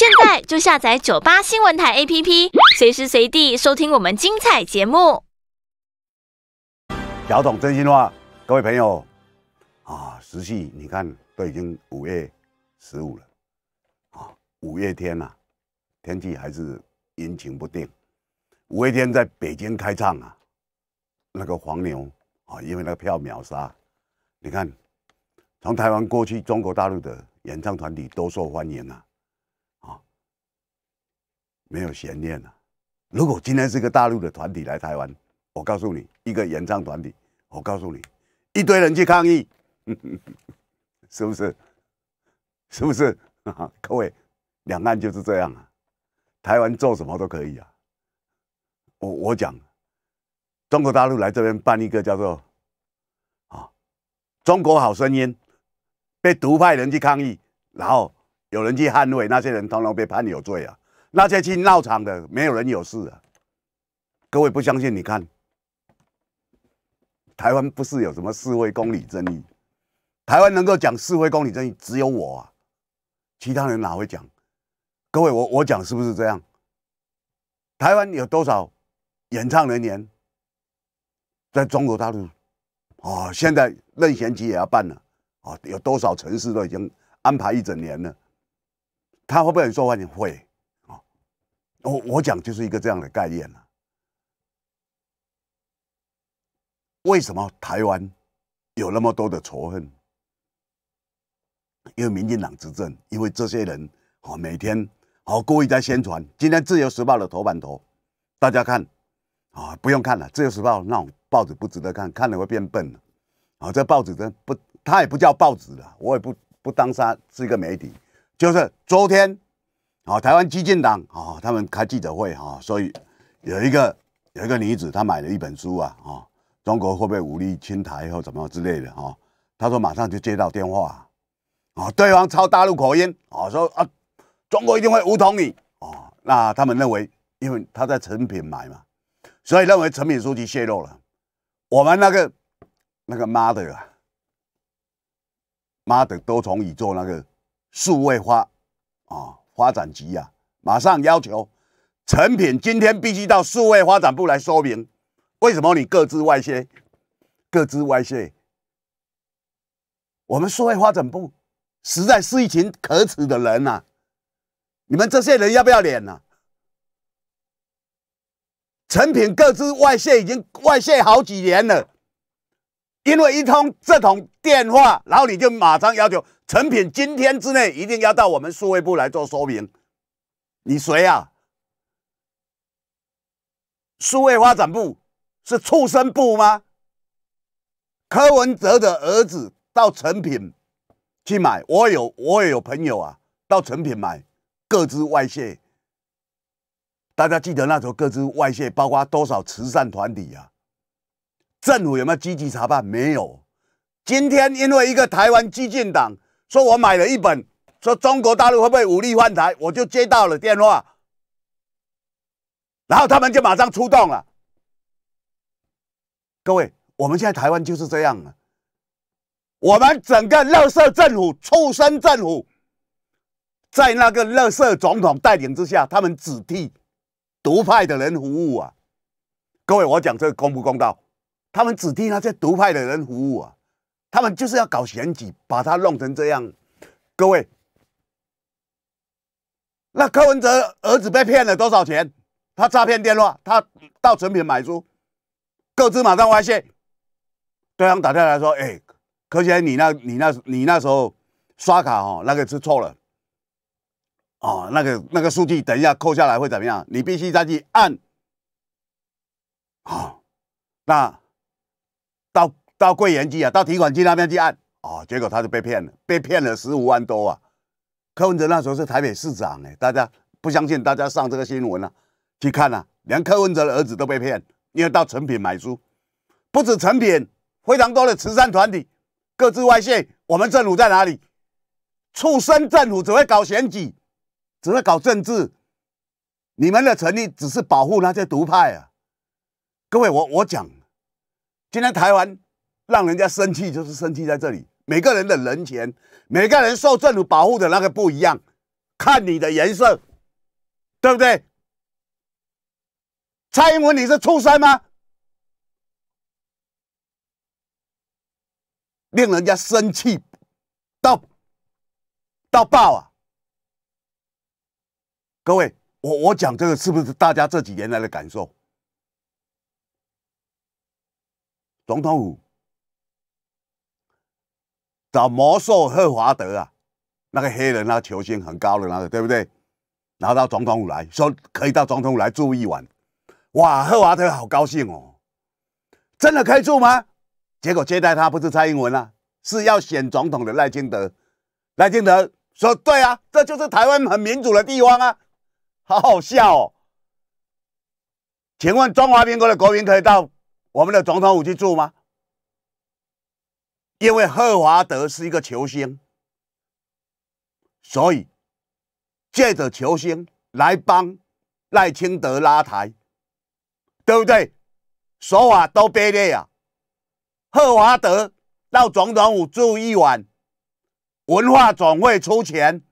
现在就下载九八新闻台 APP，随时随地收听我们精彩节目。小董真心话，各位朋友啊，实际你看都已经五月十五了啊，五月天呐，天气还是阴晴不定。五月天在北京开唱啊，那个黄牛啊，因为那个票秒杀，你看从台湾过去中国大陆的演唱团体都受欢迎啊。没有悬念了。如果今天是个大陆的团体来台湾，我告诉你，一个演唱团体，我告诉你，一堆人去抗议，是不是？是不是？各位，两岸就是这样啊。台湾做什么都可以啊。我我讲，中国大陆来这边办一个叫做啊“中国好声音”，被独派人去抗议，然后有人去捍卫，那些人通通被判有罪啊。那些去闹场的，没有人有事啊！各位不相信？你看，台湾不是有什么四位公理正义？台湾能够讲四位公理正义，只有我啊！其他人哪会讲？各位，我我讲是不是这样？台湾有多少演唱人员？在中国大陆，啊，现在任贤齐也要办了啊！有多少城市都已经安排一整年了？他会不会说会？我我讲就是一个这样的概念了。为什么台湾有那么多的仇恨？因为民进党执政，因为这些人哦，每天哦故意在宣传。今天《自由时报》的头版头，大家看啊，不用看了，《自由时报》那种报纸不值得看，看了会变笨的。啊，这报纸真不，它也不叫报纸了，我也不不当它是一个媒体，就是昨天。哦，台湾激进党啊，他们开记者会哈，所以有一个有一个女子，她买了一本书啊，啊，中国会不会武力侵台或怎么之类的哈，她说马上就接到电话，啊，对方抄大陆口音啊，说啊，中国一定会武统你哦，那他们认为，因为他在成品买嘛，所以认为成品书籍泄露了，我们那个那个妈的啊，妈的都从宇宙那个数位化啊。发展局呀，马上要求成品今天必须到数位发展部来说明，为什么你各自外泄？各自外泄，我们数位发展部实在是一群可耻的人呐！你们这些人要不要脸呢？成品各自外泄已经外泄好几年了，因为一通这通电话，后你就马上要求。成品今天之内一定要到我们数位部来做说明。你谁呀？数位发展部是畜生部吗？柯文哲的儿子到成品去买，我有我也有朋友啊，到成品买，各自外泄。大家记得那时候各自外泄，包括多少慈善团体啊？政府有没有积极查办？没有。今天因为一个台湾激进党。说我买了一本，说中国大陆会不会武力换台？我就接到了电话，然后他们就马上出动了。各位，我们现在台湾就是这样了，我们整个乐色政府、畜生政府，在那个乐色总统带领之下，他们只替独派的人服务啊！各位，我讲这个公不公道？他们只替那些独派的人服务啊！他们就是要搞选举，把他弄成这样。各位，那柯文哲儿子被骗了多少钱？他诈骗电话，他到成品买书，各自马上外泄。对方打电话来说：“哎，柯先生，你那、你那、你那时候刷卡哦，那个是错了哦，那个那个数据等一下扣下来会怎么样？你必须再去按。”好，那到。到柜员机啊，到提款机那边去按哦，结果他就被骗了，被骗了十五万多啊。柯文哲那时候是台北市长哎，大家不相信，大家上这个新闻啊，去看啊，连柯文哲的儿子都被骗，因为到成品买书，不止成品，非常多的慈善团体各自外泄，我们政府在哪里？畜生政府只会搞选举，只会搞政治，你们的成立只是保护那些独派啊。各位，我我讲，今天台湾。让人家生气就是生气在这里，每个人的人权，每个人受政府保护的那个不一样，看你的颜色，对不对？蔡英文，你是畜生吗？令人家生气到到爆啊！各位，我我讲这个是不是大家这几年来的感受？总统府找魔兽赫华德啊，那个黑人啊，球星很高的那个，对不对？然后到总统府来说，可以到总统府来住一晚。哇，赫华德好高兴哦，真的可以住吗？结果接待他不是蔡英文啊，是要选总统的赖清德。赖清德说：“对啊，这就是台湾很民主的地方啊，好好笑哦。”请问中华民国的国民可以到我们的总统府去住吗？因为霍华德是一个球星，所以借着球星来帮赖清德拉台，对不对？说法都卑劣啊！霍华德到总统府住一晚，文化总会出钱。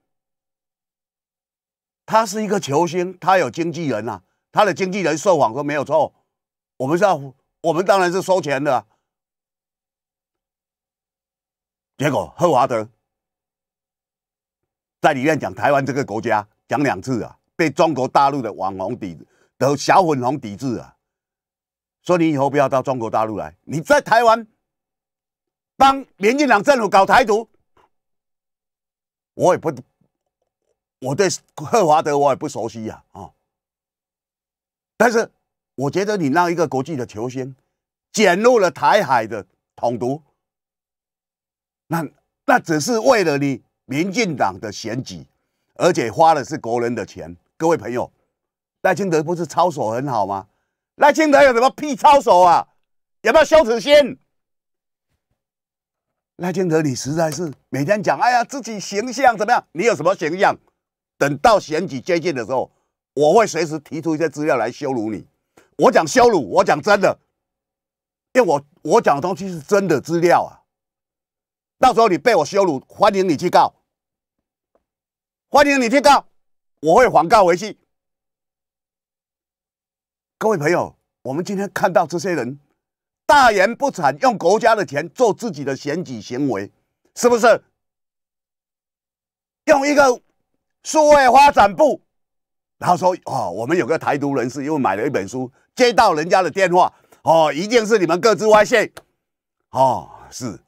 他是一个球星，他有经纪人啊，他的经纪人受访说没有错。我们是，我们当然是收钱的。结果，赫华德在里面讲台湾这个国家，讲两次啊，被中国大陆的网红抵、的小粉红抵制啊，说你以后不要到中国大陆来，你在台湾帮民进党政府搞台独，我也不，我对赫华德我也不熟悉呀，啊，但是我觉得你让一个国际的球星卷入了台海的统独。那那只是为了你民进党的选举，而且花的是国人的钱。各位朋友，赖清德不是操守很好吗？赖清德有什么屁操守啊？有没有羞耻心？赖清德，你实在是每天讲，哎呀，自己形象怎么样？你有什么形象？等到选举接近的时候，我会随时提出一些资料来羞辱你。我讲羞辱，我讲真的，因为我我讲的东西是真的资料啊。到时候你被我羞辱，欢迎你去告，欢迎你去告，我会反告回去。各位朋友，我们今天看到这些人大言不惭，用国家的钱做自己的选举行为，是不是？用一个数位发展部，然后说：“哦，我们有个台独人士又买了一本书，接到人家的电话，哦，一定是你们各自外线，哦，是。”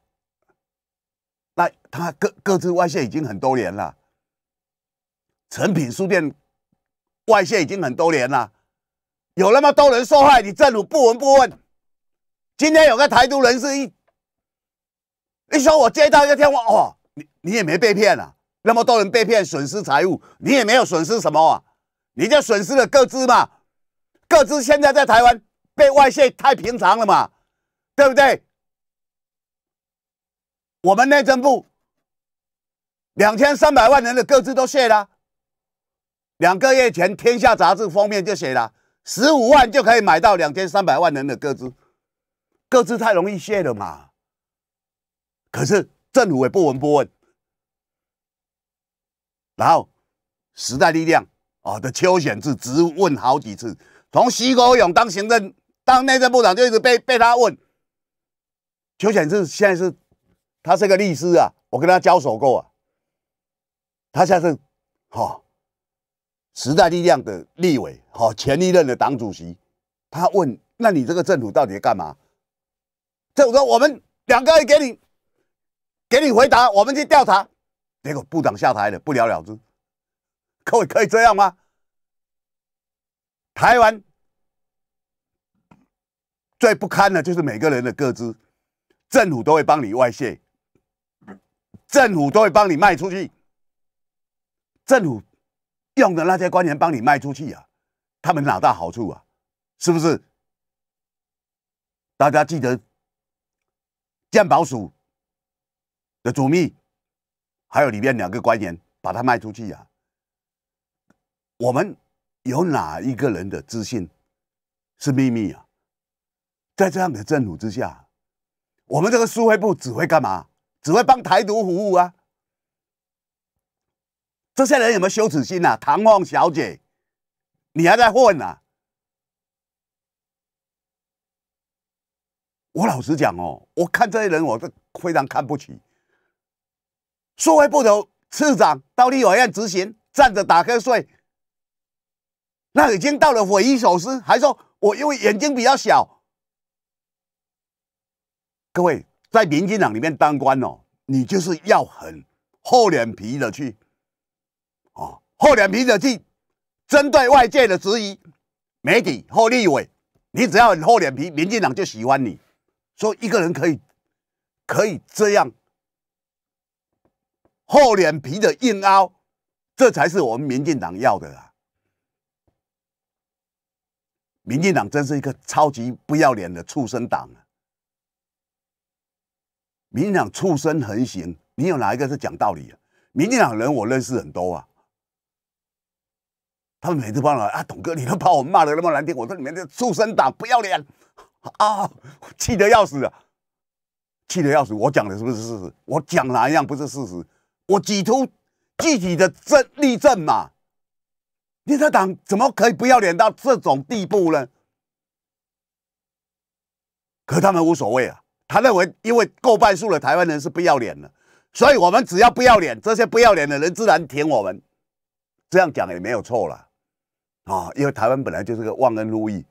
那他各各自外泄已经很多年了，诚品书店外泄已经很多年了，有那么多人受害，你政府不闻不问。今天有个台独人士一，一说，我接到一个电话，哦，你你也没被骗啊，那么多人被骗损失财物，你也没有损失什么，啊？你就损失了各自嘛，各自现在在台湾被外泄太平常了嘛，对不对？我们内政部两千三百万人的各自都卸了。两个月前，《天下》杂志封面就写了十五万就可以买到两千三百万人的各自，各自太容易卸了嘛？可是政府也不闻不问。然后，《时代力量》啊的邱显志直问好几次，从徐国勇当行政、当内政部长，就一直被被他问。邱显志现在是。他是个律师啊，我跟他交手过啊。他现在是，哈，时代力量的立委，哈，前一任的党主席。他问：那你这个政府到底干嘛？政府说：我们两个给你，给你回答，我们去调查。结果部长下台了，不了了之。各位可以这样吗？台湾最不堪的就是每个人的各资，政府都会帮你外泄。政府都会帮你卖出去，政府用的那些官员帮你卖出去啊，他们哪大好处啊，是不是？大家记得鉴宝署的主秘，还有里面两个官员，把它卖出去啊。我们有哪一个人的自信是秘密啊？在这样的政府之下，我们这个社会部只会干嘛？只会帮台独服务啊！这些人有没有羞耻心啊？唐凤小姐，你还在混啊？我老实讲哦，我看这些人我都非常看不起。数位部的次长到立法院执行，站着打瞌睡，那已经到了匪夷所思。还说我因为眼睛比较小，各位。在民进党里面当官哦，你就是要很厚脸皮的去，啊，厚脸皮的去针对外界的质疑，媒体或立委，你只要很厚脸皮，民进党就喜欢你。说一个人可以可以这样厚脸皮的硬凹，这才是我们民进党要的啊！民进党真是一个超级不要脸的畜生党。民进党畜生横行，你有哪一个是讲道理的？民进党人我认识很多啊，他们每次帮我啊，董哥，你都把我骂的那么难听，我说你们这畜生党不要脸 啊，气得要死，啊，气得要死。我讲的是不是事实？我讲哪一样不是事实？我举出具体的证例证嘛？你这党怎么可以不要脸到这种地步呢？可他们无所谓啊。他认为，因为够半数的台湾人是不要脸的，所以我们只要不要脸，这些不要脸的人自然舔我们。这样讲也没有错了啊！因为台湾本来就是个忘恩负义、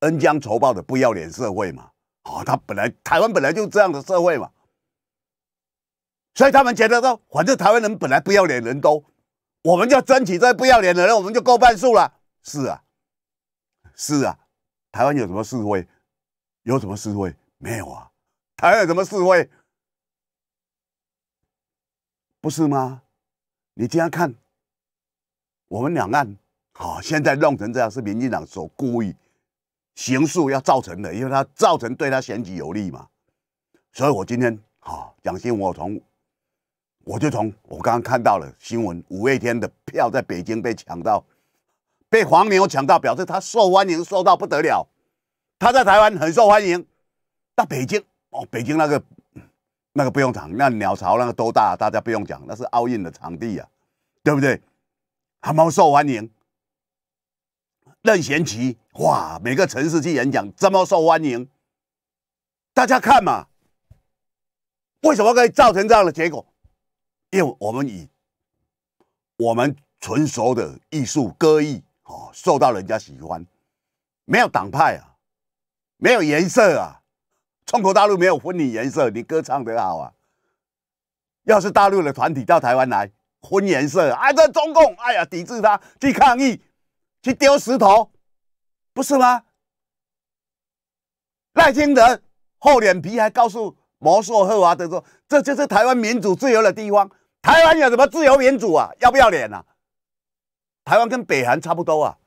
恩将仇报的不要脸社会嘛。啊，他本来台湾本来就这样的社会嘛，所以他们觉得说，反正台湾人本来不要脸，人都，我们要争取这不要脸的人，我们就够半数了。是啊，是啊，台湾有什么是非？有什么是非？没有啊，台湾什么示会？不是吗？你这样看，我们两岸啊，现在弄成这样是民进党所故意行数要造成的，因为他造成对他选举有利嘛。所以我今天啊讲新闻，我从我就从我刚刚看到了新闻，五月天的票在北京被抢到，被黄牛抢到，表示他受欢迎，受到不得了。他在台湾很受欢迎。到北京哦，北京那个那个不用讲，那鸟巢那个多大，大家不用讲，那是奥运的场地呀，对不对？还蛮受欢迎，任贤齐哇，每个城市去演讲这么受欢迎，大家看嘛，为什么可以造成这样的结果？因为我们以我们纯熟的艺术歌艺哦，受到人家喜欢，没有党派啊，没有颜色啊。中国大陆没有分你颜色，你歌唱得好啊！要是大陆的团体到台湾来分颜色，啊，这中共，哎呀，抵制他，去抗议，去丢石头，不是吗？赖清德厚脸皮还告诉毛硕赫啊，他说：“这就是台湾民主自由的地方。台湾有什么自由民主啊？要不要脸啊？台湾跟北韩差不多啊。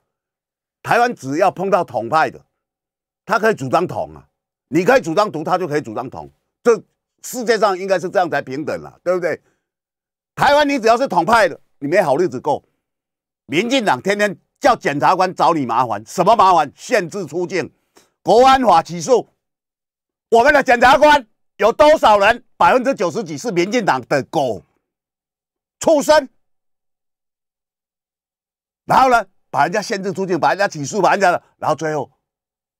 台湾只要碰到统派的，他可以主张统啊。”你可以主张独，他就可以主张统。这世界上应该是这样才平等了，对不对？台湾，你只要是统派的，你没好日子过。民进党天天叫检察官找你麻烦，什么麻烦？限制出境、国安法起诉。我们的检察官有多少人？百分之九十几是民进党的狗、畜生。然后呢，把人家限制出境，把人家起诉，把人家的，然后最后，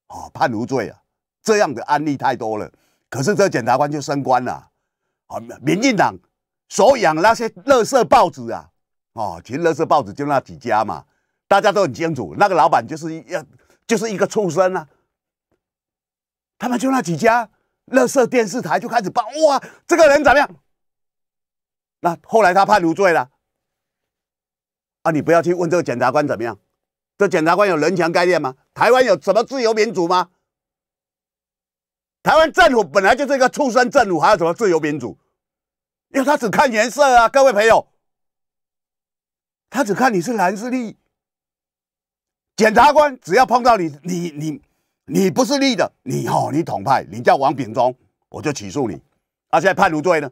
哦，判无罪啊。这样的案例太多了，可是这检察官就升官了啊！民进党所养那些乐色报纸啊，哦，其实乐色报纸就那几家嘛，大家都很清楚，那个老板就是要就是一个畜生啊！他们就那几家乐色电视台就开始报哇，这个人怎么样？那后来他判无罪了啊！你不要去问这个检察官怎么样，这检察官有人权概念吗？台湾有什么自由民主吗？台湾政府本来就是一个畜生政府，还有什么自由民主？因为他只看颜色啊，各位朋友，他只看你是蓝是绿。检察官只要碰到你，你你你不是绿的，你哦，你统派，你叫王炳忠，我就起诉你。那现在判无罪呢？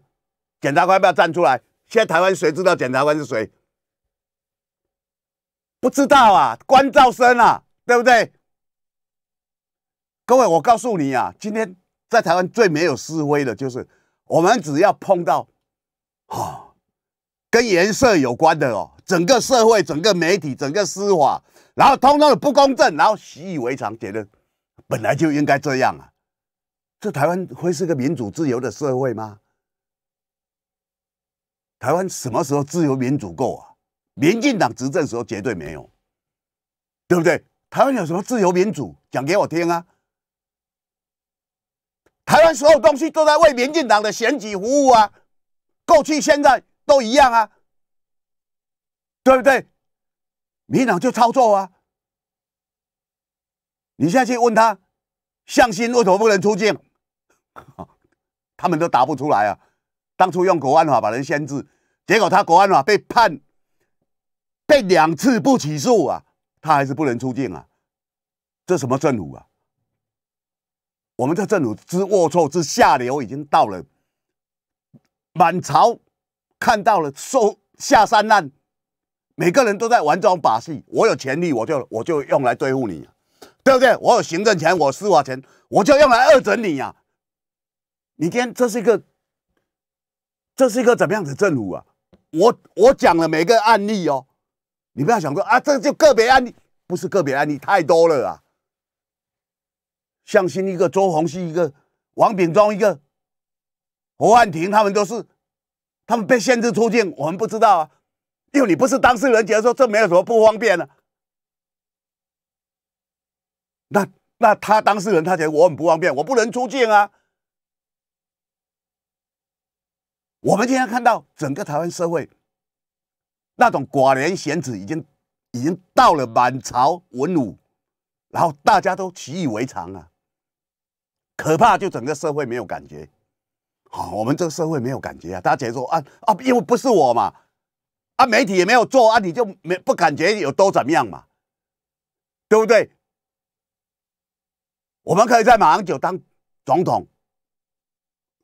检察官要不要站出来？现在台湾谁知道检察官是谁？不知道啊，关照生啊，对不对？各位，我告诉你啊，今天。在台湾最没有示威的就是，我们只要碰到哦，跟颜色有关的哦，整个社会、整个媒体、整个司法，然后通通的不公正，然后习以为常，觉得本来就应该这样啊。这台湾会是个民主自由的社会吗？台湾什么时候自由民主过啊？民进党执政时候绝对没有，对不对？台湾有什么自由民主？讲给我听啊！台湾所有东西都在为民进党的选举服务啊，过去现在都一样啊，对不对？民党就操作啊。你现在去问他向心为什么不能出境，他们都答不出来啊。当初用国安法把人限制，结果他国安法被判被两次不起诉啊，他还是不能出境啊。这什么政府啊？我们这政府之龌龊之下流，已经到了满朝看到了收下三滥，每个人都在玩这种把戏。我有权力，我就我就用来对付你，对不对？我有行政权，我司法权，我就用来恶整你呀！你今天，这是一个这是一个怎么样的政府啊？我我讲了每个案例哦，你不要想过啊，这就个别案例，不是个别案例，太多了啊。向新一个，周鸿是一个，王炳忠一个，侯汉廷他们都是，他们被限制出境，我们不知道啊，因为你不是当事人，觉得说这没有什么不方便呢，那那他当事人，他觉得我很不方便，我不能出境啊。我们今天看到整个台湾社会，那种寡廉鲜耻已经已经到了满朝文武，然后大家都习以为常啊。可怕，就整个社会没有感觉，好，我们这个社会没有感觉啊！大家得说啊啊，因为不是我嘛，啊，媒体也没有做啊，你就没不感觉有多怎么样嘛，对不对？我们可以在马航九当总统，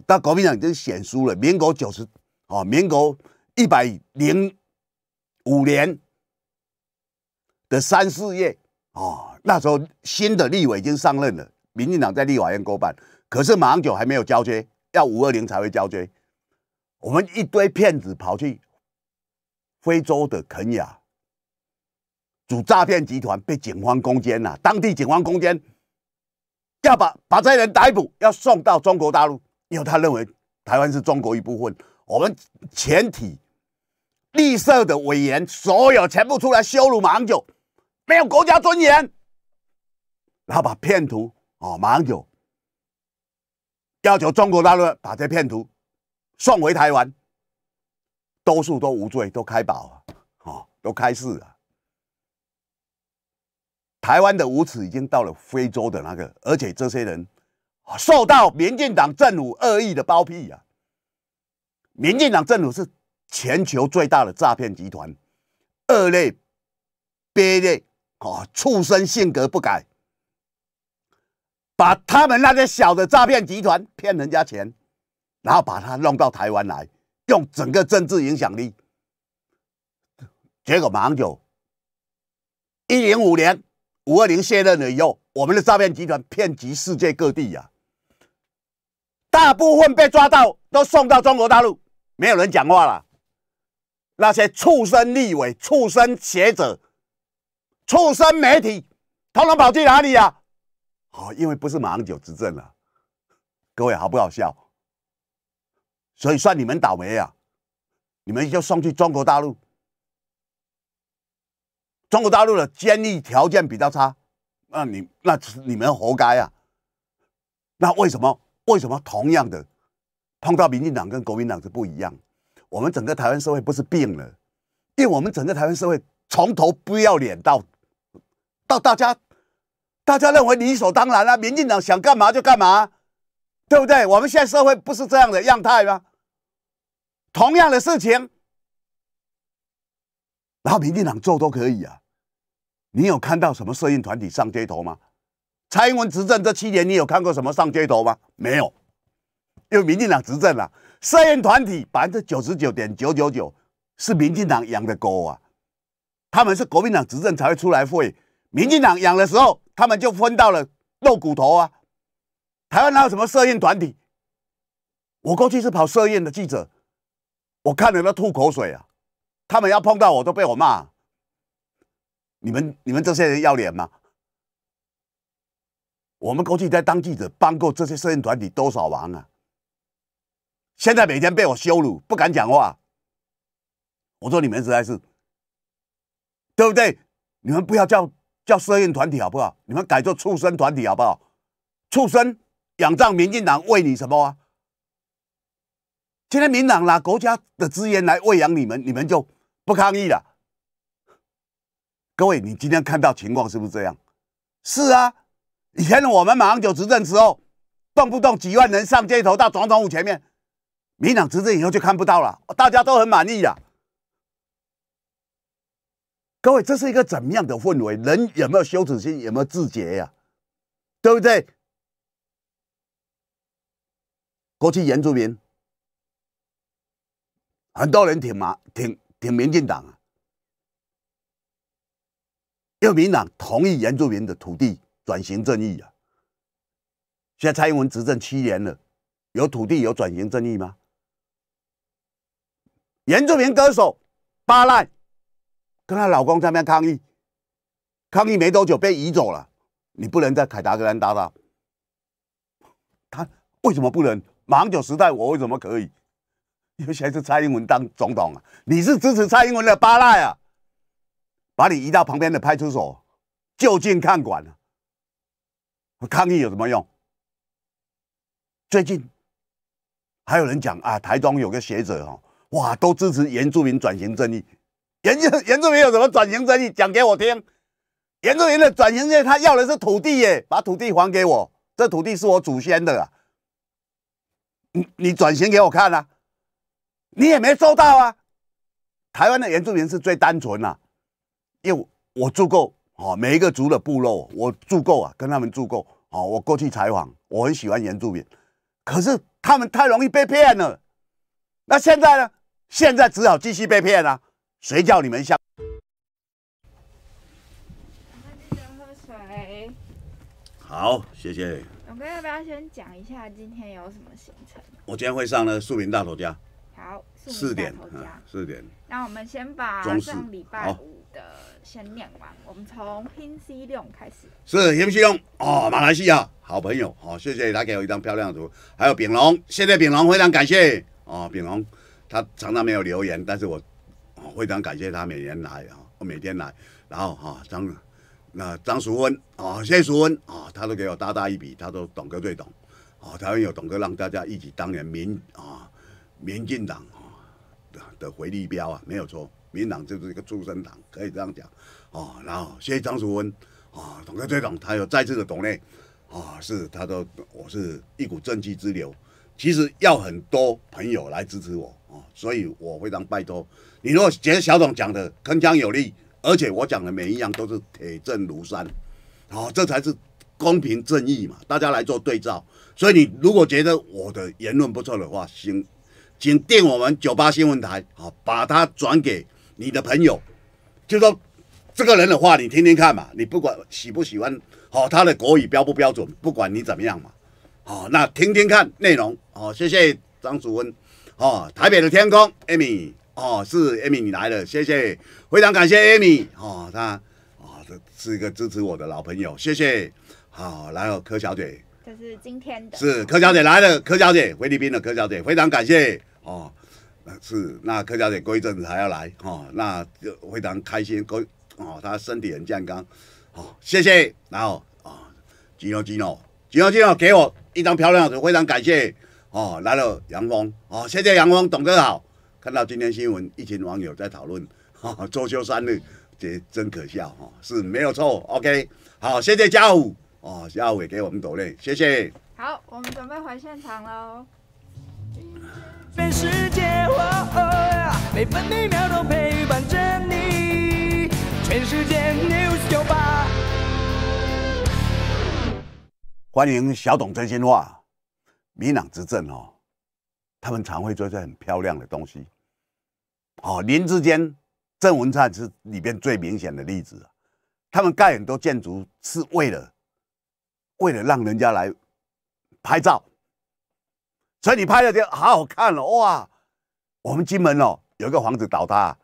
当国民党已经选输了，民国九十哦，民国一百零五年的三四月哦，那时候新的立委已经上任了。民进党在立法院过半，可是马英九还没有交接，要五二零才会交接。我们一堆骗子跑去非洲的肯亚，主诈骗集团被警方攻坚了，当地警方攻坚要把把这些人逮捕，要送到中国大陆，因为他认为台湾是中国一部分。我们全体绿色的委员，所有全部出来羞辱马英九，没有国家尊严，然后把骗徒。哦，马上就要求中国大陆把这片图送回台湾，多数都无罪，都开保啊，哦，都开释了。台湾的无耻已经到了非洲的那个，而且这些人受到民进党政府恶意的包庇呀。民进党政府是全球最大的诈骗集团，恶劣、卑劣，啊，畜生性格不改。把他们那些小的诈骗集团骗人家钱，然后把他弄到台湾来，用整个政治影响力。结果，马上就一零五年五二零卸任了以后，我们的诈骗集团遍及世界各地呀。大部分被抓到都送到中国大陆，没有人讲话了。那些畜生立委、畜生学者、畜生媒体，统统跑去哪里呀？好，因为不是马英九执政了，各位好不好笑？所以算你们倒霉啊！你们就送去中国大陆，中国大陆的监狱条件比较差，那你那你们活该啊！那为什么？为什么同样的碰到民进党跟国民党是不一样？我们整个台湾社会不是病了？因为我们整个台湾社会从头不要脸到到大家。大家认为理所当然啊，民进党想干嘛就干嘛，对不对？我们现在社会不是这样的样态吗？同样的事情，然后民进党做都可以啊。你有看到什么摄影团体上街头吗？蔡英文执政这七年，你有看过什么上街头吗？没有，因为民进党执政了，摄影团体百分之九十九点九九九是民进党养的狗啊，他们是国民党执政才会出来会。民进党养的时候，他们就分到了肉骨头啊！台湾哪有什么摄影团体？我过去是跑摄影的记者，我看到都吐口水啊！他们要碰到我都被我骂。你们你们这些人要脸吗？我们过去在当记者帮过这些摄影团体多少忙啊？现在每天被我羞辱，不敢讲话。我说你们实在是对不对？你们不要叫。叫社运团体好不好？你们改做畜生团体好不好？畜生仰仗民进党喂你什么啊？今天民党拿国家的资源来喂养你们，你们就不抗议了。各位，你今天看到情况是不是这样？是啊，以前我们马上就执政时候，动不动几万人上街头到总统府前面，民进党执政以后就看不到了，大家都很满意了。各位，这是一个怎么样的氛围？人有没有羞耻心，有没有自觉呀？对不对？过去原住民很多人挺嘛，挺挺民进党啊，又民党同意原住民的土地转型正义啊。现在蔡英文执政七年了，有土地有转型正义吗？原住民歌手巴赖。跟她老公在那边抗议，抗议没多久被移走了。你不能在凯达格兰大道，他为什么不能？马英九时代我为什么可以？尤其是蔡英文当总统啊，你是支持蔡英文的八奈啊，把你移到旁边的派出所就近看管。抗议有什么用？最近还有人讲啊，台中有个学者哦，哇，都支持原住民转型正义。原住原住民有什么转型正义？讲给我听。原住民的转型正义，他要的是土地耶，把土地还给我。这土地是我祖先的。你你转型给我看啊？你也没收到啊？台湾的原住民是最单纯啊，因为我住够好每一个族的部落，我住够啊，跟他们住够好。我过去采访，我很喜欢原住民，可是他们太容易被骗了。那现在呢？现在只好继续被骗啊。谁叫你们相？安好，谢谢。我们要不要先讲一下今天有什么行程？我今天会上了素林大头家。好，四点，大头四点。那我们先把上礼拜五的先念完。我们从偏西六开始。是 Him 西用哦，马来西亚好朋友，好，谢谢他给我一张漂亮的图，还有丙龙，谢谢丙龙，非常感谢哦，丙龙他常常没有留言，但是我。非常感谢他每年来啊，每天来，然后哈张那张淑芬啊，谢淑芬啊，他都给我大大一笔，他都董哥最懂，啊，湾有董哥让大家一起当年民啊，民进党啊的回力标啊，没有错，民党就是一个畜生党，可以这样讲啊，然后谢谢张淑芬啊，董哥最懂，他有再次的懂内啊，是他都我是一股正气之流，其实要很多朋友来支持我。哦，所以我非常拜托你，如果觉得小董讲的铿锵有力，而且我讲的每一样都是铁证如山，好，这才是公平正义嘛，大家来做对照。所以你如果觉得我的言论不错的话，请请电我们九八新闻台，好，把它转给你的朋友，就说这个人的话你听听看嘛，你不管喜不喜欢，好，他的国语标不标准，不管你怎么样嘛，好，那听听看内容，好，谢谢张祖温。哦，台北的天空，Amy，哦，是 Amy，你来了，谢谢，非常感谢 Amy，哦，他，哦，这是一个支持我的老朋友，谢谢。好，然后柯小姐，这是今天的，是柯小姐来了，柯小姐，菲律宾的柯小姐，非常感谢。哦，是，那柯小姐过一阵子还要来，哦，那就非常开心。哥，哦，她身体很健康，哦，谢谢。然后，哦，吉诺，吉诺，吉诺，吉诺，给我一张漂亮的，图，非常感谢。哦，来了杨峰，哦，谢谢杨峰，董哥好。看到今天新闻，一群网友在讨论，哈、周休三日，这真可笑哈，是没有错。OK，好，谢谢嘉伟，哦，嘉伟给我们鼓泪，谢谢。好，我们准备回现场喽。全全世世界，界哦呀，每每分秒都陪伴着你。news 九八，欢迎小董真心话。明朗执政哦，他们常会做些很漂亮的东西，哦，林之间郑文灿是里边最明显的例子，他们盖很多建筑是为了为了让人家来拍照，所以你拍的就好好看了哇。我们金门哦有一个房子倒塌，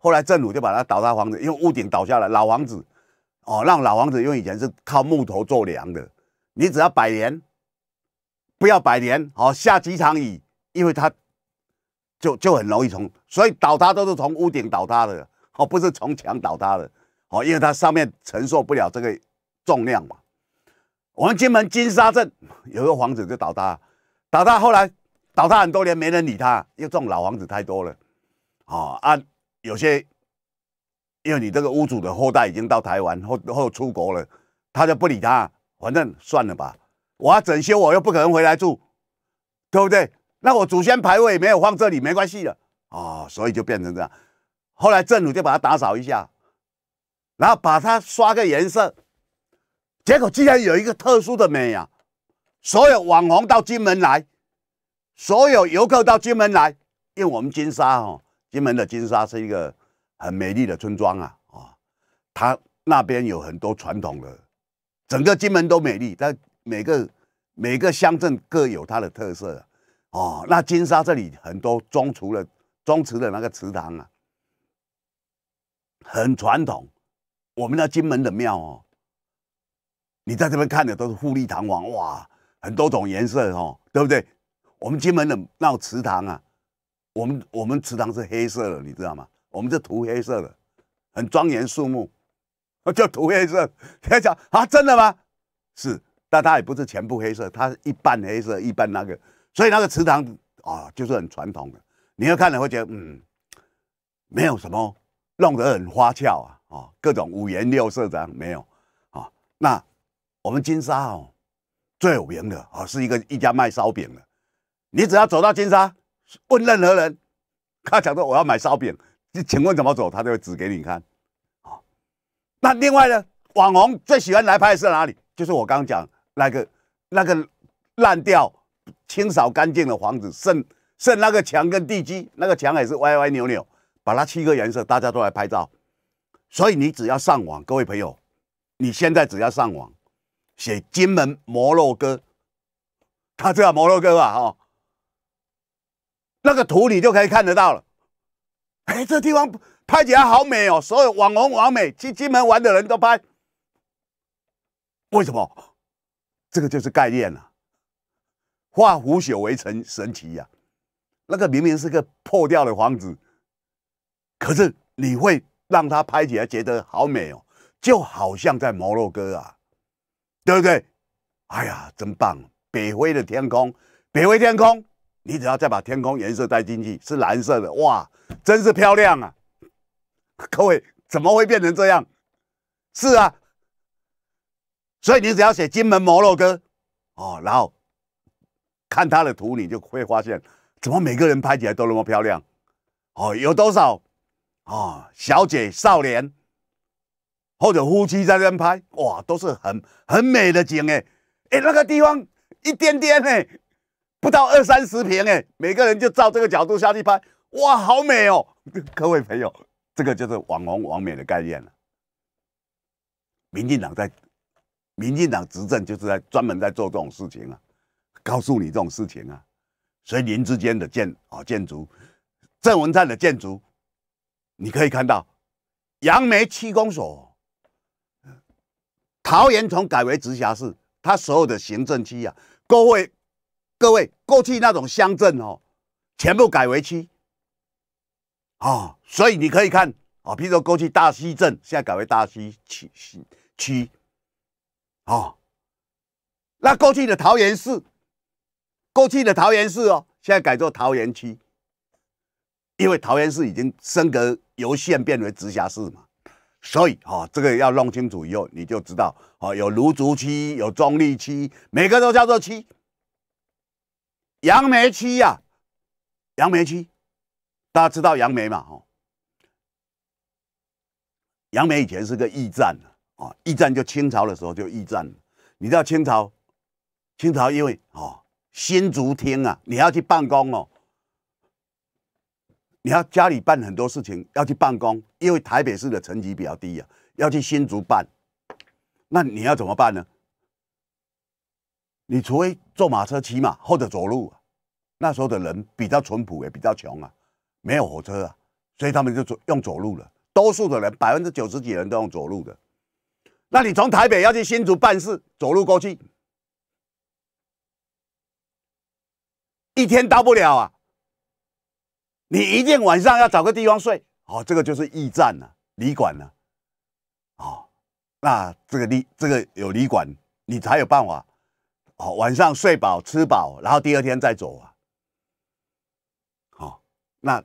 后来政府就把它倒塌房子，因为屋顶倒下来老房子哦，让老房子因为以前是靠木头做梁的，你只要百年。不要百年哦，下几场雨，因为它就就很容易从，所以倒塌都是从屋顶倒塌的哦，不是从墙倒塌的哦，因为它上面承受不了这个重量嘛。我们金门金沙镇有个房子就倒塌，倒塌后来倒塌很多年没人理他，因为这种老房子太多了哦啊，有些因为你这个屋主的后代已经到台湾后后出国了，他就不理他，反正算了吧。我要整修，我又不可能回来住，对不对？那我祖先牌位没有放这里，没关系的啊，所以就变成这样。后来政府就把它打扫一下，然后把它刷个颜色，结果竟然有一个特殊的美啊！所有网红到金门来，所有游客到金门来，因为我们金沙哦，金门的金沙是一个很美丽的村庄啊啊，它那边有很多传统的，整个金门都美丽，但。每个每个乡镇各有它的特色啊，哦。那金沙这里很多宗族的宗祠的那个祠堂啊，很传统。我们那金门的庙哦，你在这边看的都是富丽堂皇哇，很多种颜色哦，对不对？我们金门的那祠堂啊，我们我们祠堂是黑色的，你知道吗？我们是涂黑色的，很庄严肃穆。就涂黑色，人 家讲啊，真的吗？是。但它也不是全部黑色，它一半黑色，一半那个，所以那个池塘啊，就是很传统的。你要看了会觉得嗯，没有什么弄得很花俏啊，啊，各种五颜六色的没有啊。那我们金沙哦，最有名的啊，是一个一家卖烧饼的。你只要走到金沙，问任何人，他讲说我要买烧饼，就请问怎么走，他就会指给你看啊。那另外呢，网红最喜欢来拍是哪里？就是我刚讲。那个、那个烂掉、清扫干净的房子，剩剩那个墙跟地基，那个墙还是歪歪扭扭。把它七个颜色，大家都来拍照。所以你只要上网，各位朋友，你现在只要上网写“金门摩洛哥”，他知道摩洛哥吧？哦，那个图你就可以看得到了。哎，这地方拍起来好美哦！所有网红、网美去金门玩的人都拍，为什么？这个就是概念了，化腐朽为成，神奇呀！那个明明是个破掉的房子，可是你会让它拍起来觉得好美哦，就好像在摩洛哥啊，对不对？哎呀，真棒！北非的天空，北非天空，你只要再把天空颜色带进去，是蓝色的哇，真是漂亮啊！各位，怎么会变成这样？是啊。所以你只要写金门摩洛哥，哦，然后看他的图，你就会发现，怎么每个人拍起来都那么漂亮，哦，有多少哦小姐、少年，或者夫妻在那边拍，哇，都是很很美的景哎，哎，那个地方一点点哎，不到二三十平哎，每个人就照这个角度下去拍，哇，好美哦，各位朋友，这个就是网红网美的概念了。民进党在。民进党执政就是在专门在做这种事情啊，告诉你这种事情啊，所以林之间的建啊建筑，郑文灿的建筑，你可以看到杨梅七公所，桃园从改为直辖市，他所有的行政区啊，各位各位过去那种乡镇哦，全部改为区，啊，所以你可以看啊，譬如说过去大溪镇现在改为大溪区区。哦，那过去的桃园市，过去的桃园市哦，现在改做桃园区，因为桃园市已经升格由县变为直辖市嘛，所以哈，这个要弄清楚以后，你就知道哦，有芦竹区，有中立区，每个都叫做区。杨梅区呀，杨梅区，大家知道杨梅嘛？哦，杨梅以前是个驿站啊啊，驿站就清朝的时候就驿站你知道清朝，清朝因为哦新竹厅啊，你要去办公哦，你要家里办很多事情要去办公，因为台北市的层级比较低啊，要去新竹办，那你要怎么办呢？你除非坐马车、骑马或者走路。那时候的人比较淳朴，也比较穷啊，没有火车啊，所以他们就走用走路了。多数的人，百分之九十几人都用走路的。那你从台北要去新竹办事，走路过去，一天到不了啊。你一定晚上要找个地方睡，哦，这个就是驿站啊，旅馆啊，哦，那这个旅这个有旅馆，你才有办法，哦，晚上睡饱吃饱，然后第二天再走啊，好，那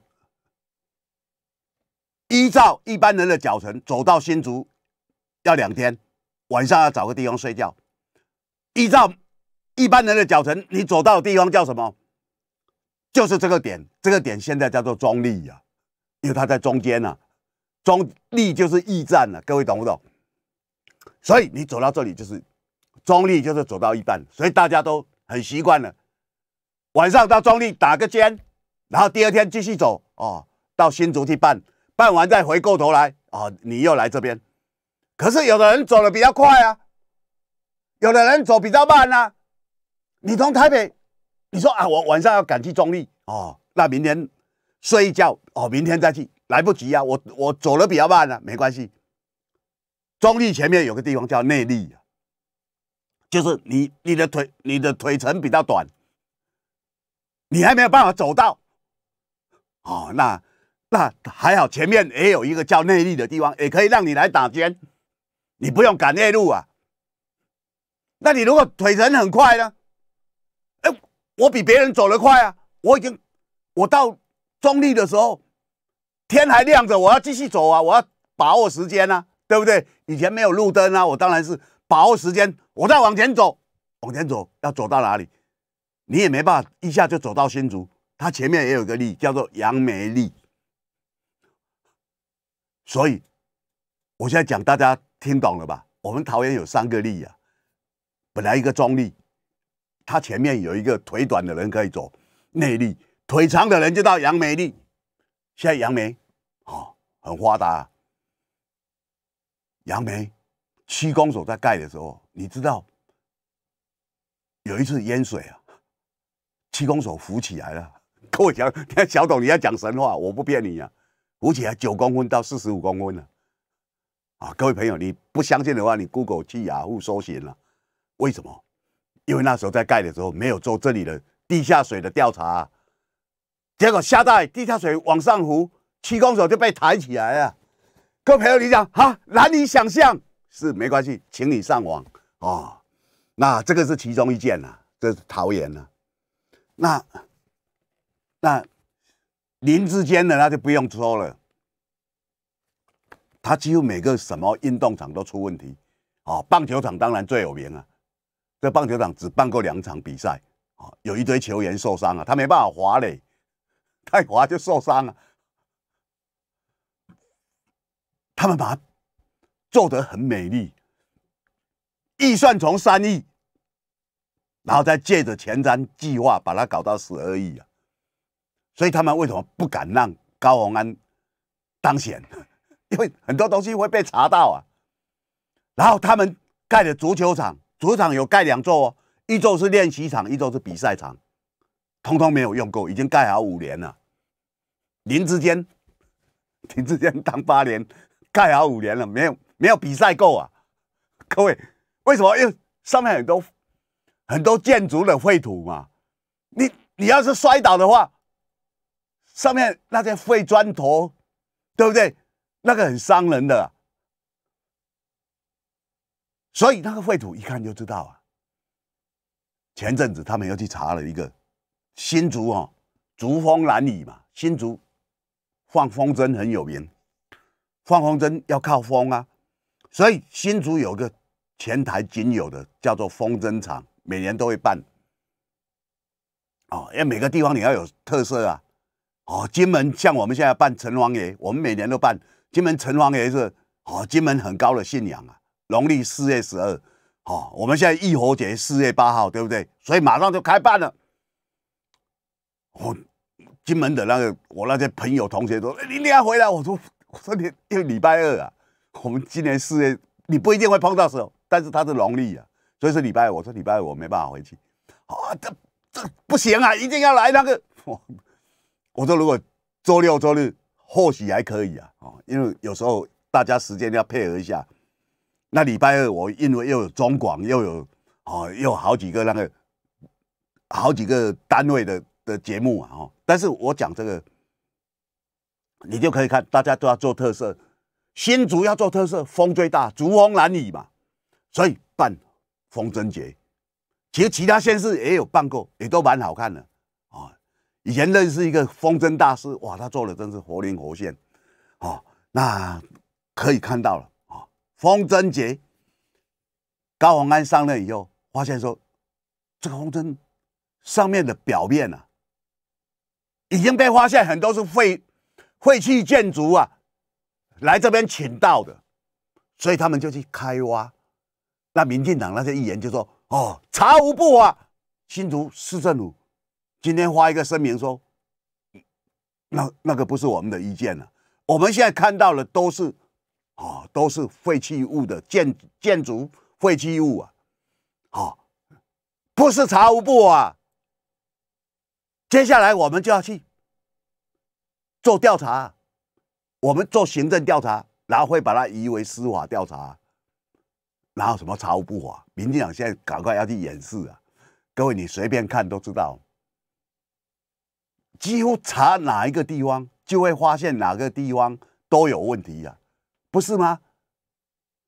依照一般人的脚程走到新竹。要两天，晚上要找个地方睡觉。依照一般人的脚程，你走到的地方叫什么？就是这个点，这个点现在叫做中立呀，因为它在中间呢。中立就是驿站了，各位懂不懂？所以你走到这里就是中立，就是走到一半，所以大家都很习惯了。晚上到中立打个尖，然后第二天继续走哦，到新竹去办，办完再回过头来啊，你又来这边。可是有的人走的比较快啊，有的人走比较慢啊。你从台北，你说啊，我晚上要赶去中立哦，那明天睡一觉哦，明天再去，来不及啊。我我走的比较慢啊，没关系。中立前面有个地方叫内力啊，就是你你的腿你的腿程比较短，你还没有办法走到哦，那那还好，前面也有一个叫内力的地方，也可以让你来打尖。你不用赶夜路啊？那你如果腿程很快呢？哎，我比别人走得快啊！我已经，我到中立的时候，天还亮着，我要继续走啊！我要把握时间啊，对不对？以前没有路灯啊，我当然是把握时间，我再往前走，往前走，要走到哪里？你也没办法一下就走到新竹，它前面也有个力叫做杨梅力。所以，我现在讲大家。听懂了吧？我们桃园有三个力呀，本来一个中力，他前面有一个腿短的人可以走内力，腿长的人就到杨梅力。现在杨梅，哦，很发达。杨梅七公所在盖的时候，你知道有一次淹水啊，七公所浮起来了。跟我讲，你 看小董，你要讲神话，我不骗你呀，浮起来九公分到四十五公分了。啊，各位朋友，你不相信的话，你 Google 去雅虎搜寻了，为什么？因为那时候在盖的时候没有做这里的地下水的调查，结果下雨，地下水往上浮，七公所就被抬起来了。各位朋友，你讲哈，难以想象，是没关系，请你上网啊。那这个是其中一件呐，这是桃园呐。那那林之间的那就不用说了。他几乎每个什么运动场都出问题，啊，棒球场当然最有名啊，这棒球场只办过两场比赛，啊，有一堆球员受伤了，他没办法滑嘞，太滑就受伤了。他们把它做的很美丽，预算从三亿，然后再借着前瞻计划把它搞到十二亿啊，所以他们为什么不敢让高鸿安当选因为很多东西会被查到啊，然后他们盖的足球场，足球场有盖两座哦，一座是练习场，一座是比赛场，通通没有用够，已经盖好五年了。林志坚，林志坚当八年，盖好五年了，没有没有比赛够啊！各位，为什么？因为上面很多很多建筑的废土嘛，你你要是摔倒的话，上面那些废砖头，对不对？那个很伤人的，所以那个废土一看就知道啊。前阵子他们又去查了一个新竹哦，竹风蓝雨嘛，新竹放风筝很有名，放风筝要靠风啊，所以新竹有个前台仅有的叫做风筝场，每年都会办。哦，因为每个地方你要有特色啊，哦，金门像我们现在办城隍爷，我们每年都办。金门城隍爷是好，金门很高的信仰啊。农历四月十二，好，我们现在义和节四月八号，对不对？所以马上就开办了。我金门的那个，我那些朋友同学说：“你你要回来。”我说：“我说你因为礼拜二啊？我们今年四月，你不一定会碰到时候，但是它是农历啊，所以是礼拜二。”我说：“礼拜二我没办法回去。”啊，这这不行啊，一定要来那个。我说：“如果周六、周日。”或许还可以啊，哦，因为有时候大家时间要配合一下。那礼拜二我因为又有中广，又有哦，又有好几个那个好几个单位的的节目啊，哦，但是我讲这个，你就可以看，大家都要做特色，新竹要做特色，风最大，竹风难倚嘛，所以办风筝节。其实其他县市也有办过，也都蛮好看的。前认是一个风筝大师，哇，他做的真是活灵活现，哦，那可以看到了啊。风筝节，高鸿安上任以后，发现说这个风筝上面的表面呢，已经被发现很多是废废弃建筑啊，来这边请到的，所以他们就去开挖。那民进党那些议员就说：“哦，查无不法，清除市政府。”今天发一个声明说，那那个不是我们的意见了。我们现在看到的都是，啊，都是废弃物的建建筑废弃物啊，好，不是查无部啊。接下来我们就要去做调查，我们做行政调查，然后会把它移为司法调查，然后什么查无部啊？民进党现在赶快要去演示啊！各位，你随便看都知道。几乎查哪一个地方，就会发现哪个地方都有问题呀，不是吗？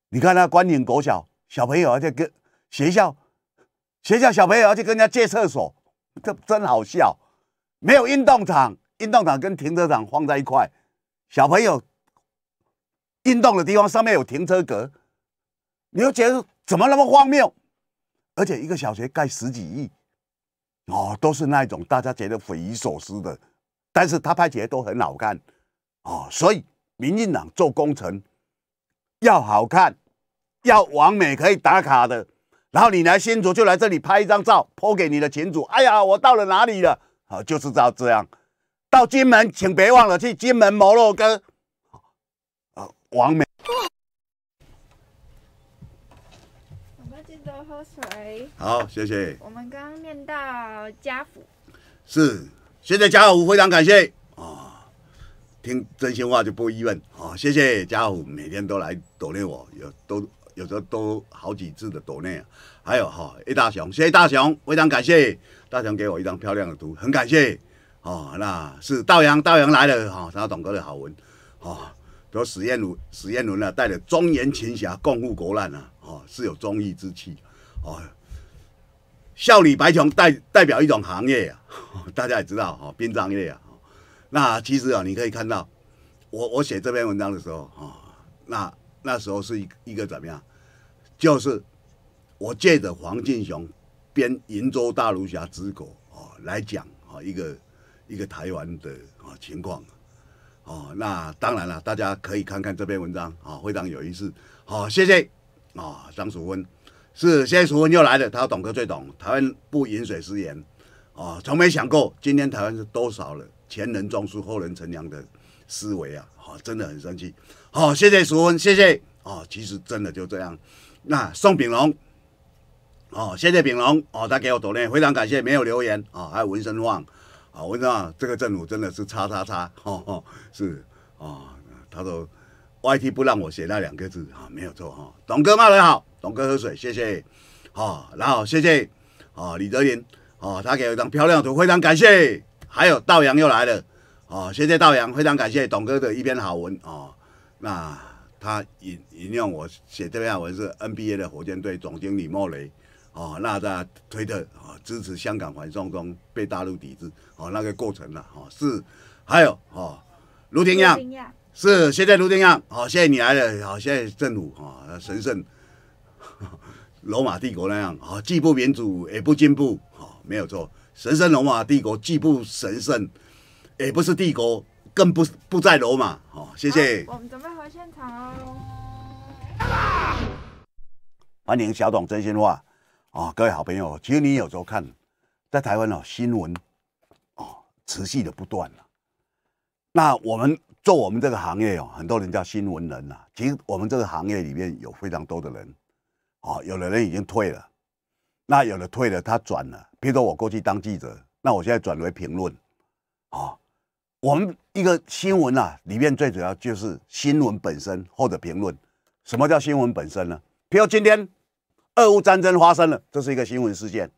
你看那关影国小小朋友，而且跟学校、学校小朋友要去跟人家借厕所，这真好笑。没有运动场，运动场跟停车场放在一块，小朋友运动的地方上面有停车格，你就觉得怎么那么荒谬？而且一个小学盖十几亿。哦，都是那一种大家觉得匪夷所思的，但是他拍起来都很好看，哦，所以民进党做工程要好看，要完美可以打卡的，然后你来新竹就来这里拍一张照，拍给你的群主，哎呀，我到了哪里了，好，就是照这样，到金门，请别忘了去金门摩洛哥，啊，完美。多喝水，好，谢谢。我们刚念到家虎，是，谢谢家虎非常感谢啊，听真心话就不疑问啊、谢谢家虎，每天都来抖念我，有都有时候都好几次的锻炼，还有哈，一大雄，谢谢大雄，非常感谢，大雄给我一张漂亮的图，很感谢，哦，那是道阳，道阳来了，哈，他董哥的好文，哦，都史彦伦，史彦伦啊，带着庄严群侠共赴国难啊。哦，是有忠义之气，哦，孝李白琼代代表一种行业啊，大家也知道哈，殡葬业啊，那其实啊，你可以看到，我我写这篇文章的时候啊，那那时候是一一个怎么样，就是我借着黄敬雄编《银州大儒侠之狗》哦来讲啊一个一个台湾的啊情况，哦，那当然了，大家可以看看这篇文章啊，非常有意思，好，谢谢。啊，张淑芬，是现在淑芬又来了，他董哥最懂台湾不饮水思源，啊，从没想过今天台湾是多少了，前人种树，后人乘凉的思维啊，哈，真的很生气。好，谢谢淑芬，谢谢。哦，其实真的就这样。那宋炳龙，哦，谢谢炳龙，哦，他给我抖言，非常感谢，没有留言啊。还有文生旺，啊，文生旺这个政府真的是叉叉叉，哦，是啊，他都。YT 不让我写那两个字啊，没有错哈。董哥骂得好，董哥喝水，谢谢。好，然后谢谢。哦，李德林，哦，他给我一张漂亮图，非常感谢。还有道扬又来了，哦，谢谢道扬，非常感谢董哥的一篇好文哦。那他引引用我写这篇好文是 NBA 的火箭队总经理莫雷哦，那在推特啊支持香港反送中被大陆抵制哦，那个过程了啊是。还有哦，卢天阳。是现在都这样，好，谢谢你来了，好，现在政府啊，神圣 罗马帝国那样，好，既不民主也不进步，好，没有错，神圣罗马帝国既不神圣，也不是帝国，更不不在罗马，好，谢谢。我们准备回现场，欢迎小董真心话，啊，各位好朋友，其实你有时候看在台湾哦，新闻哦，持续的不断了，那我们。做我们这个行业哦，很多人叫新闻人呐。其实我们这个行业里面有非常多的人，哦，有的人已经退了，那有的退了他转了。比如说我过去当记者，那我现在转为评论。哦，我们一个新闻啊，里面最主要就是新闻本身或者评论。什么叫新闻本身呢？比如今天俄乌战争发生了，这是一个新闻事件，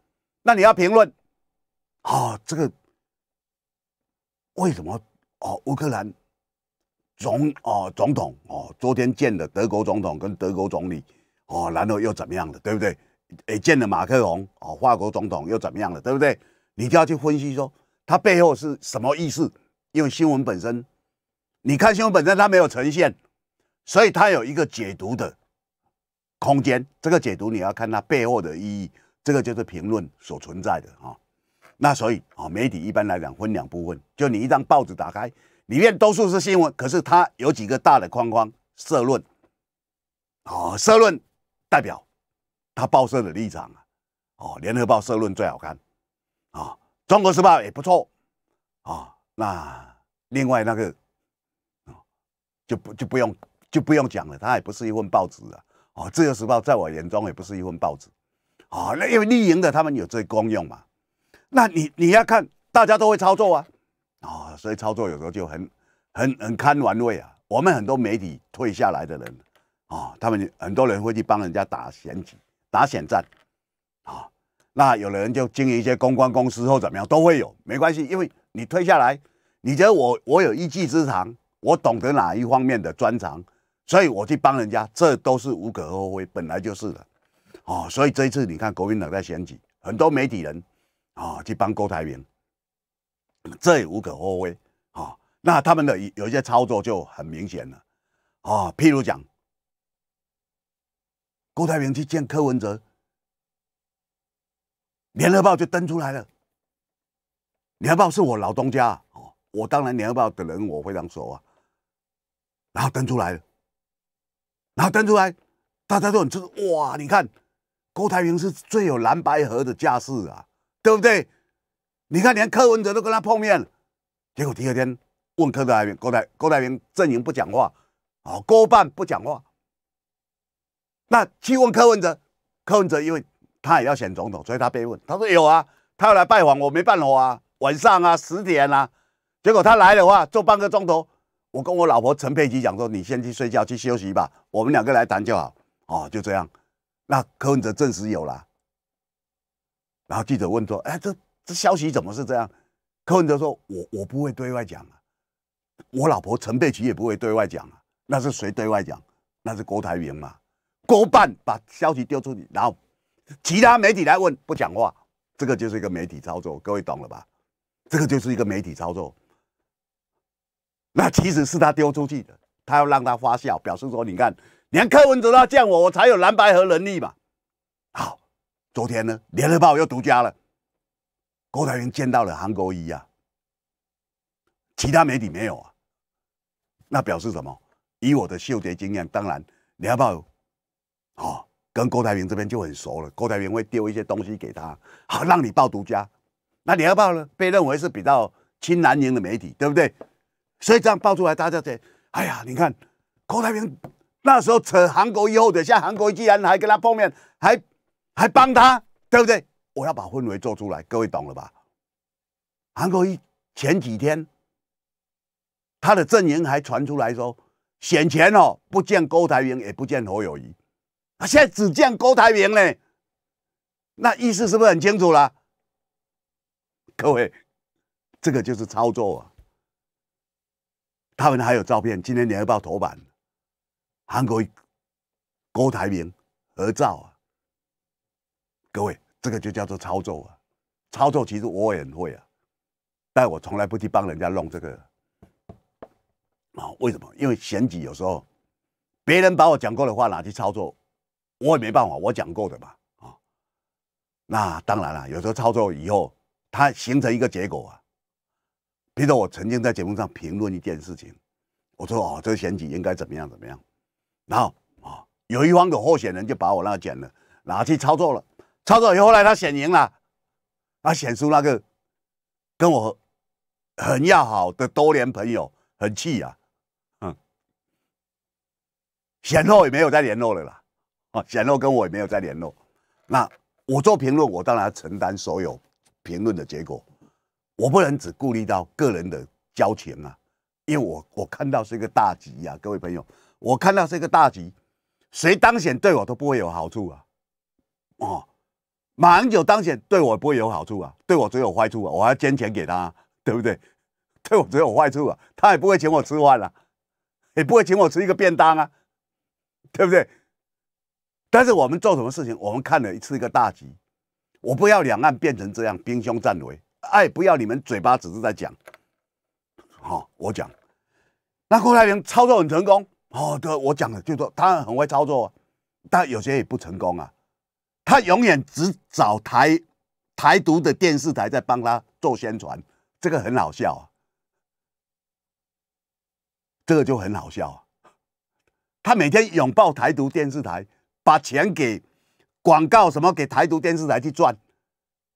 那你要评论。哦，这个为什么哦，乌克兰？总哦，总统哦，昨天见了德国总统跟德国总理哦，然后又怎么样的，对不对？也见了马克龙哦，法国总统又怎么样了，对不对？你就要去分析说他背后是什么意思，因为新闻本身，你看新闻本身它没有呈现，所以它有一个解读的空间。这个解读你要看它背后的意义，这个就是评论所存在的啊。那所以啊，媒体一般来讲分两部分，就你一张报纸打开。里面多数是新闻，可是它有几个大的框框社论，哦，社论代表他报社的立场啊，哦，联合报社论最好看，啊，中国时报也不错，啊，那另外那个就不就不用就不用讲了，它也不是一份报纸啊，哦，自由时报在我眼中也不是一份报纸，啊，那因为立营的他们有这功用嘛，那你你要看，大家都会操作啊。啊，所以操作有时候就很、很、很堪玩味啊。我们很多媒体退下来的人，啊，他们很多人会去帮人家打选举、打选战，啊，那有的人就经营一些公关公司或怎么样都会有，没关系，因为你退下来，你觉得我我有一技之长，我懂得哪一方面的专长，所以我去帮人家，这都是无可厚非，本来就是的，哦，所以这一次你看国民党在选举，很多媒体人，啊，去帮郭台铭。这也无可厚非啊。那他们的有一些操作就很明显了啊，譬如讲，郭台铭去见柯文哲，联合报就登出来了。联合报是我老东家哦，我当然联合报的人我非常熟啊。然后登出来了，然后登出来，大家都很知道哇，你看，郭台铭是最有蓝白河的架势啊，对不对？你看，连柯文哲都跟他碰面，结果第二天问柯代明，郭台郭台铭阵营不讲话，哦，郭办不讲话，那去问柯文哲，柯文哲因为他也要选总统，所以他被问，他说有啊，他要来拜访我，没办法啊，晚上啊十点啊，结果他来的话坐半个钟头，我跟我老婆陈佩琪讲说，你先去睡觉去休息吧，我们两个来谈就好，哦，就这样，那柯文哲证实有了，然后记者问说，哎这。消息怎么是这样？柯文哲说我我不会对外讲啊，我老婆陈佩琪也不会对外讲啊，那是谁对外讲？那是郭台铭嘛？郭办把消息丢出去，然后其他媒体来问不讲话，这个就是一个媒体操作，各位懂了吧？这个就是一个媒体操作。那其实是他丢出去的，他要让他发笑，表示说你看，连柯文哲都见我，我才有蓝白和能力嘛。好，昨天呢，《联合报》又独家了。郭台铭见到了韩国瑜呀，其他媒体没有啊，那表示什么？以我的嗅觉经验，当然，要不报哦，跟郭台铭这边就很熟了。郭台铭会丢一些东西给他，好让你报独家。那要不报呢，被认为是比较亲蓝营的媒体，对不对？所以这样报出来，大家在哎呀，你看郭台铭那时候扯韩国瑜后的，现在韩国瑜竟然还跟他碰面，还还帮他，对不对？我要把氛围做出来，各位懂了吧？韩国一前几天他的阵言还传出来说选前哦不见郭台铭，也不见侯友谊，啊，现在只见郭台铭嘞，那意思是不是很清楚了？各位，这个就是操作啊！他们还有照片，今天联合报头版，韩国瑜、郭台铭合照啊，各位。这个就叫做操作啊，操作其实我也很会啊，但我从来不去帮人家弄这个，啊，为什么？因为选举有时候别人把我讲过的话拿去操作，我也没办法，我讲过的嘛，啊，那当然了，有时候操作以后，它形成一个结果啊，比如说我曾经在节目上评论一件事情，我说哦，这个选举应该怎么样怎么样，然后啊，有一方的候选人就把我那个剪了，拿去操作了。操作以后，后来他选赢了，他选出那个跟我很要好的多年朋友，很气啊，嗯，选后也没有再联络了啦，啊，选后跟我也没有再联络。那我做评论，我当然要承担所有评论的结果，我不能只顾虑到个人的交情啊，因为我我看到是一个大局呀，各位朋友，我看到是一个大局，谁当选对我都不会有好处啊，哦。马英九当选对我不会有好处啊，对我只有坏处啊。我要捐钱给他，对不对？对我只有坏处啊。他也不会请我吃饭了，也不会请我吃一个便当啊，对不对？但是我们做什么事情，我们看了一次一个大局，我不要两岸变成这样兵凶战危，爱不要你们嘴巴只是在讲。好，我讲。那郭台铭操作很成功哦，对，我讲的就说他很会操作，但有些也不成功啊。他永远只找台台独的电视台在帮他做宣传，这个很好笑啊！这个就很好笑啊！他每天拥抱台独电视台，把钱给广告什么给台独电视台去赚，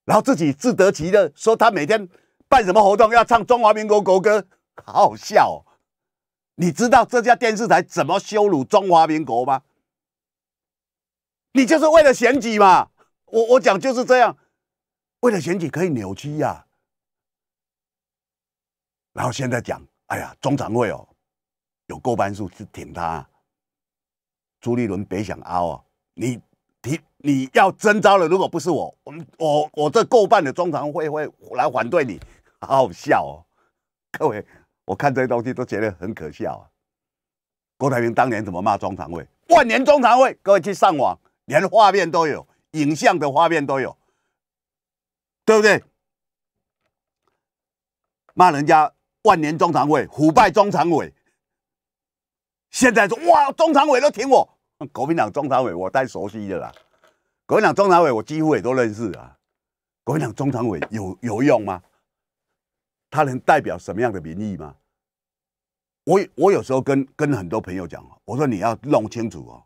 然后自己自得其乐，说他每天办什么活动要唱中华民国国歌，好好笑哦！你知道这家电视台怎么羞辱中华民国吗？你就是为了选举嘛，我我讲就是这样，为了选举可以扭曲呀。然后现在讲，哎呀，中常会哦，有够半数是挺他，朱立伦别想凹啊！你提你要真招了，如果不是我，我们我我这够半的中常会会来反对你，好好笑哦。各位，我看这些东西都觉得很可笑啊。郭台铭当年怎么骂中常会？万年中常会！各位去上网。连画面都有，影像的画面都有，对不对？骂人家万年中常委、腐败中常委，现在说哇，中常委都挺我。国民党中常委我太熟悉了啦，国民党中常委我几乎也都认识啊。国民党中常委有有用吗？他能代表什么样的民意吗？我我有时候跟跟很多朋友讲，我说你要弄清楚哦。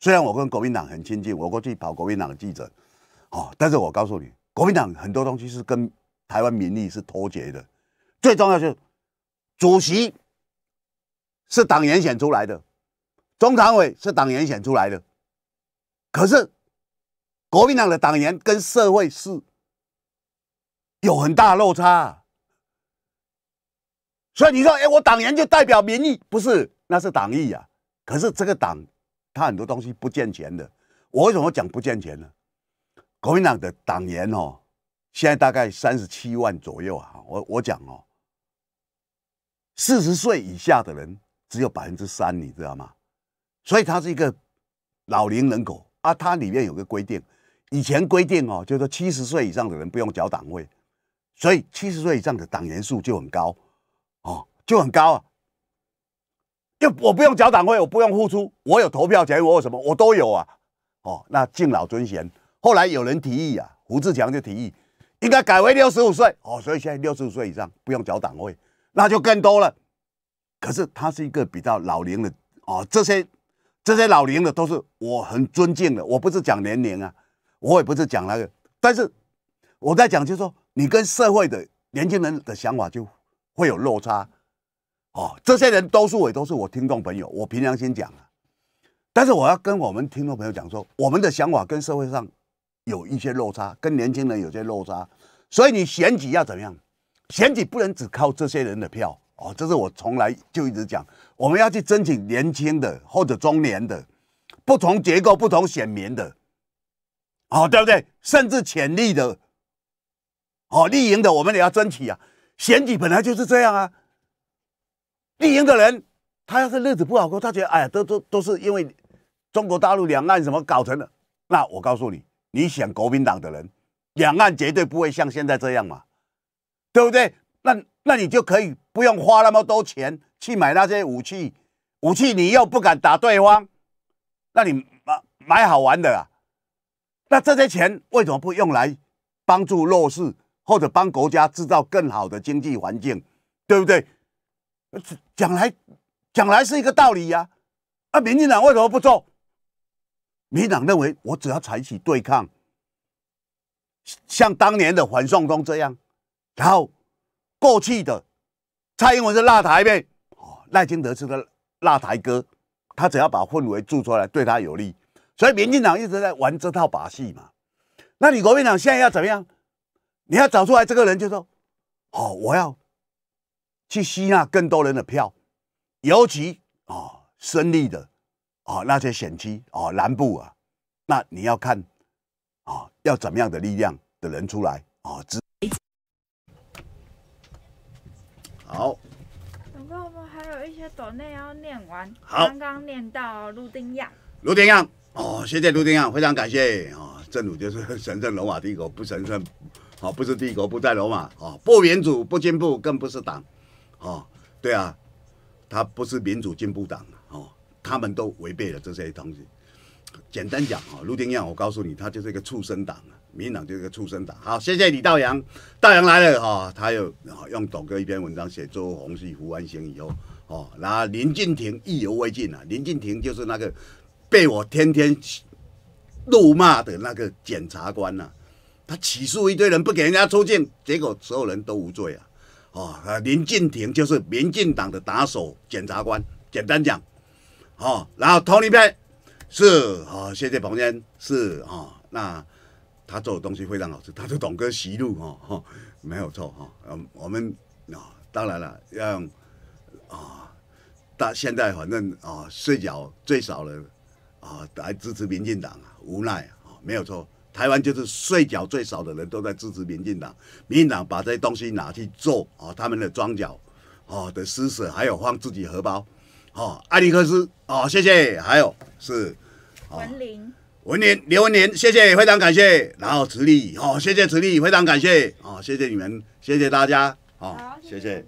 虽然我跟国民党很亲近，我过去跑国民党的记者，哦，但是我告诉你，国民党很多东西是跟台湾民意是脱节的。最重要是，主席是党员选出来的，中常委是党员选出来的，可是国民党的党员跟社会是有很大落差。所以你说，哎，我党员就代表民意？不是，那是党意啊。可是这个党。他很多东西不健钱的，我为什么讲不健钱呢？国民党的党员哦，现在大概三十七万左右啊。我我讲哦，四十岁以下的人只有百分之三，你知道吗？所以他是一个老龄人口啊。它里面有个规定，以前规定哦，就是说七十岁以上的人不用缴党费，所以七十岁以上的党员数就很高，哦，就很高啊。又我不用缴党费，我不用付出，我有投票权，我有什么我都有啊。哦，那敬老尊贤。后来有人提议啊，胡志强就提议应该改为六十五岁。哦，所以现在六十五岁以上不用缴党费，那就更多了。可是他是一个比较老龄的哦，这些这些老龄的都是我很尊敬的。我不是讲年龄啊，我也不是讲那个，但是我在讲，就说你跟社会的年轻人的想法就会有落差。哦，这些人都是我，都是我听众朋友。我凭良心讲啊，但是我要跟我们听众朋友讲说，我们的想法跟社会上有一些落差，跟年轻人有些落差。所以你选举要怎么样？选举不能只靠这些人的票哦，这是我从来就一直讲，我们要去争取年轻的或者中年的不同结构、不同选民的哦，对不对？甚至潜力的、哦立营的，我们也要争取啊。选举本来就是这样啊。地营的人，他要是日子不好过，他觉得哎呀，都都都是因为中国大陆两岸什么搞成的。那我告诉你，你想国民党的人，两岸绝对不会像现在这样嘛，对不对？那那你就可以不用花那么多钱去买那些武器，武器你又不敢打对方，那你买买好玩的啊？那这些钱为什么不用来帮助弱势，或者帮国家制造更好的经济环境，对不对？讲来，讲来是一个道理呀。啊，民进党为什么不做？民进党认为我只要采取对抗，像当年的樊颂东这样，然后过去的蔡英文是辣台哦，赖清德是个辣台哥，他只要把氛围做出来，对他有利。所以民进党一直在玩这套把戏嘛。那你国民党现在要怎么样？你要找出来这个人，就说：好，我要。去吸纳更多人的票，尤其啊，胜利的啊那些选区啊，南部啊，那你要看啊，要怎么样的力量的人出来啊？好，不过我还有一些短内要念完。好，刚刚念到卢丁样，卢丁样哦，谢谢卢丁样，非常感谢啊。政府就是 神圣罗马帝国，不神圣，好，不是帝国，不在罗马啊，不民主，不进步，更不是党。哦，对啊，他不是民主进步党啊，哦，他们都违背了这些东西。简单讲啊，卢廷耀，我告诉你，他就是一个畜生党，民党就是一个畜生党。好，谢谢李道阳，道阳来了哈，他又哦、用董哥一篇文章写周鸿祎、胡安行以后，哦，然后林敬亭意犹未尽啊，林敬亭就是那个被我天天怒骂的那个检察官呐，他起诉一堆人不给人家出境，结果所有人都无罪啊。哦，林进廷就是民进党的打手检察官，简单讲，哦，然后 Tony 是，哦，谢谢彭友是哦，那他做的东西非常好吃，他董哥媳妇哦哈，没有错，哈，我们啊，当然了，要啊，但现在反正啊，最少最少的啊，来支持民进党啊，无奈啊，没有错。台湾就是税缴最少的人都在支持民进党，民进党把这些东西拿去做啊，他们的庄脚啊的施舍，还有放自己荷包，哦，艾利克斯，哦，谢谢，还有是文林，文林刘文林，谢谢，非常感谢，然后慈利，哦，谢谢慈利，非常感谢，哦，谢谢你们，谢谢大家，哦，谢谢。